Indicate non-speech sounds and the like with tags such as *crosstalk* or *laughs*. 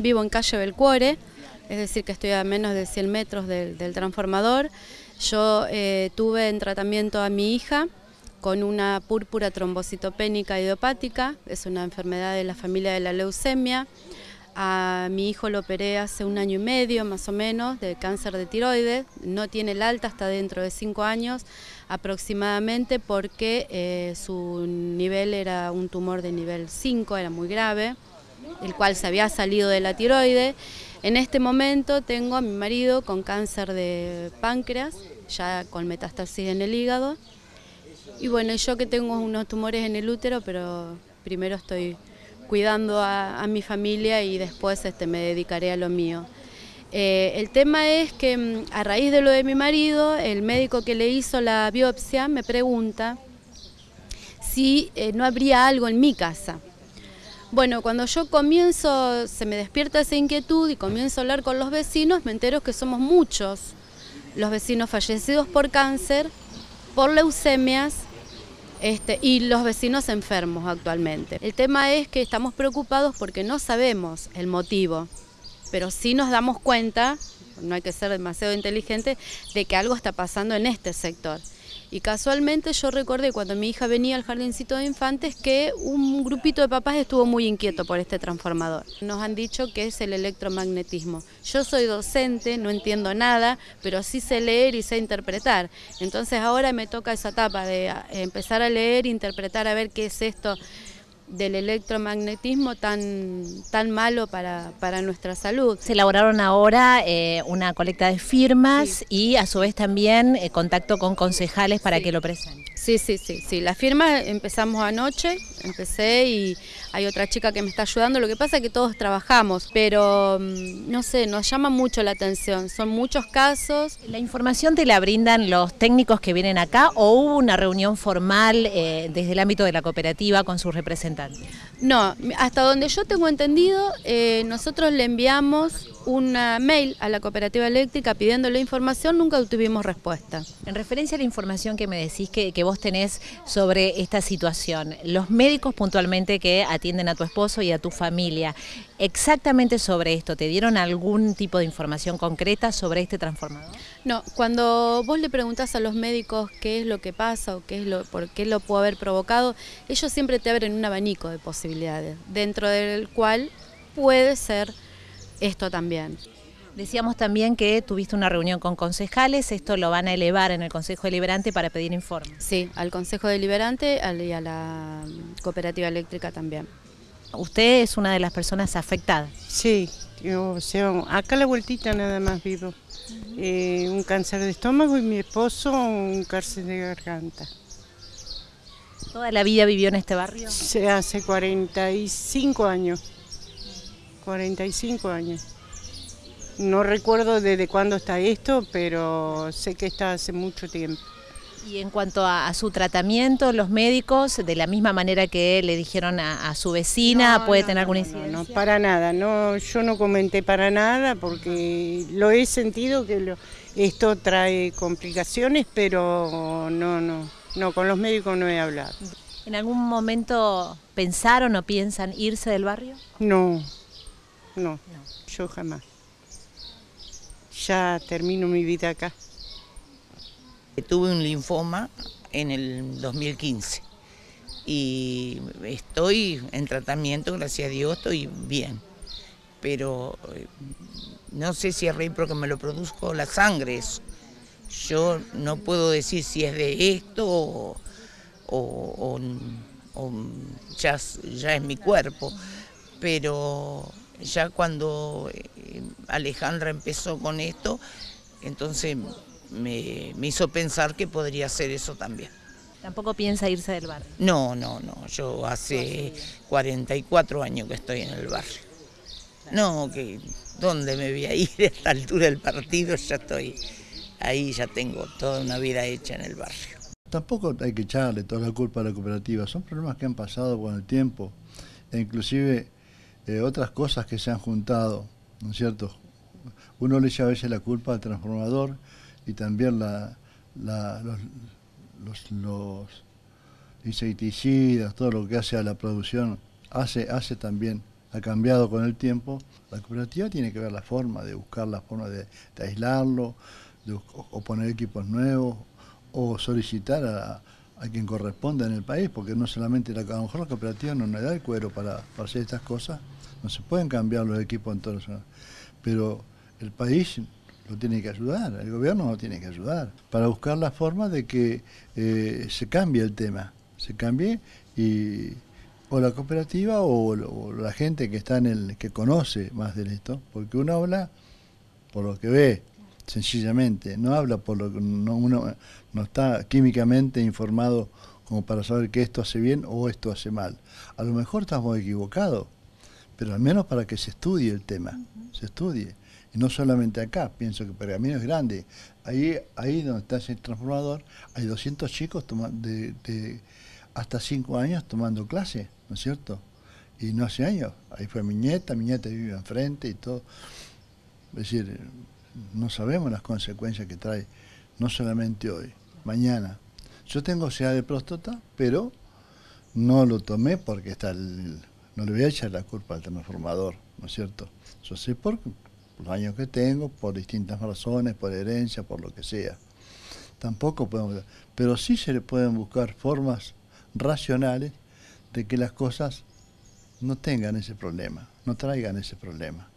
vivo en calle Belcuore, es decir que estoy a menos de 100 metros del, transformador. Yo eh, tuve en tratamiento a mi hija con una púrpura trombocitopénica idiopática, es una enfermedad de la familia de la leucemia. A mi hijo lo operé hace un año y medio más o menos de cáncer de tiroides, no tiene el alta hasta dentro de 5 años aproximadamente porque eh, su nivel era un tumor de nivel 5, era muy grave el cual se había salido de la tiroide. En este momento tengo a mi marido con cáncer de páncreas, ya con metástasis en el hígado. Y bueno, yo que tengo unos tumores en el útero, pero primero estoy cuidando a, mi familia y después este, me dedicaré a lo mío. Eh, el tema es que mm, a raíz de lo de mi marido, el médico que le hizo la biopsia me pregunta si eh, no habría algo en mi casa. Bueno, cuando yo comienzo, se me despierta esa inquietud y comienzo a hablar con los vecinos, me entero que somos muchos los vecinos fallecidos por cáncer, por leucemias este, y los vecinos enfermos actualmente. El tema es que estamos preocupados porque no sabemos el motivo, pero sí nos damos cuenta, no hay que ser demasiado inteligente, de que algo está pasando en este sector. Y casualmente yo recordé cuando mi hija venía al jardincito de infantes que un grupito de papás estuvo muy inquieto por este transformador. Nos han dicho que es el electromagnetismo. Yo soy docente, no entiendo nada, pero sí sé leer y sé interpretar. Entonces ahora me toca esa etapa de eh, empezar a leer, interpretar, a ver qué es esto del electromagnetismo tan, tan malo para, para nuestra salud. Se elaboraron ahora eh, una colecta de firmas y a su vez también eh, contacto con concejales para que lo presenten. Sí, sí, sí, sí. la firma empezamos anoche, empecé y hay otra chica que me está ayudando. Lo que pasa es que todos trabajamos, pero mm, no sé, nos llama mucho la atención. Son muchos casos. ¿La información te la brindan los técnicos que vienen acá o hubo una reunión formal eh, desde el ámbito de la cooperativa con sus representantes? No, hasta donde yo tengo entendido, eh, nosotros le enviamos un mail a la cooperativa eléctrica pidiéndole información, nunca obtuvimos respuesta. En referencia a la información que me decís que, vos tenés sobre esta situación, los médicos puntualmente que atienden a tu esposo y a tu familia, exactamente sobre esto, ¿te dieron algún tipo de información concreta sobre este transformador? No, cuando vos le preguntás a los médicos qué es lo que pasa o qué es lo, por qué lo pudo haber provocado, ellos siempre te abren un abanico de posibilidades, dentro del cual puede ser esto también. Decíamos también que tuviste una reunión con concejales, esto lo van a elevar en el Consejo Deliberante para pedir informes. Sí, al Consejo Deliberante y a la Cooperativa Eléctrica también. Usted es una de las personas afectadas. Sí, yo, o sea, acá la vueltita nada más vivo. Eh, un cáncer de estómago y mi esposo un cáncer de garganta. ¿Toda la vida vivió en este barrio? Sí, hace 45 años. 45 años. No recuerdo desde cuándo está esto, pero sé que está hace mucho tiempo. Y en cuanto a, su tratamiento, los médicos, de la misma manera que le dijeron a, su vecina, ¿puede tener alguna incidencia? No, para nada. No, yo no comenté para nada porque lo he sentido que esto trae complicaciones, pero no, no, no, con los médicos no he hablado. ¿En algún momento pensaron o piensan irse del barrio? No, no, yo jamás. Ya termino mi vida acá. Tuve un linfoma en el 2015 y estoy en tratamiento, gracias a Dios, estoy bien. Pero eh, no sé si es rey porque me lo produzco la sangre. Yo no puedo decir si es de esto o, ya, ya es mi cuerpo, pero ya cuando eh, Alejandra empezó con esto, entonces me, hizo pensar que podría hacer eso también. ¿Tampoco piensa irse del barrio? No, no, no. Yo hace 44 años que estoy en el barrio. No, que ¿dónde me voy a ir *laughs* a esta altura del partido? Ya estoy ahí, ya tengo toda una vida hecha en el barrio. Tampoco hay que echarle toda la culpa a la cooperativa. Son problemas que han pasado con el tiempo. E inclusive eh, otras cosas que se han juntado, ¿no es cierto? Uno le echa a veces la culpa al transformador y también la, los, insecticidas, todo lo que hace a la producción, hace, hace también, ha cambiado con el tiempo. La cooperativa tiene que ver la forma de buscar la forma de, aislarlo, o poner equipos nuevos, o solicitar a, a quien corresponda en el país, porque no solamente la, a lo mejor la cooperativa no nos da el cuero para, hacer estas cosas, no se pueden cambiar los equipos en todas las pero el país lo tiene que ayudar, el gobierno lo tiene que ayudar, para buscar la forma de que eh, se cambie el tema, se cambie y o la cooperativa o, o, la gente que está en el que conoce más de esto, porque uno habla por lo que ve, sencillamente. No habla por lo que no, uno no está químicamente informado como para saber que esto hace bien o esto hace mal. A lo mejor estamos equivocados, pero al menos para que se estudie el tema, se estudie. Y no solamente acá, pienso que Pergamino es grande. Ahí, ahí donde está ese transformador, hay 200 chicos de, hasta 5 años tomando clases, ¿no es cierto? Y no hace años. Ahí fue mi nieta, mi nieta vive enfrente y todo. Es decir, no sabemos las consecuencias que trae, no solamente hoy, mañana. Yo tengo sea de próstata, pero no lo tomé porque está no le voy a echar la culpa al transformador, ¿no es cierto? Yo sé por, por los años que tengo, por distintas razones, por herencia, por lo que sea. Tampoco podemos, pero sí se le pueden buscar formas racionales de que las cosas no tengan ese problema, no traigan ese problema.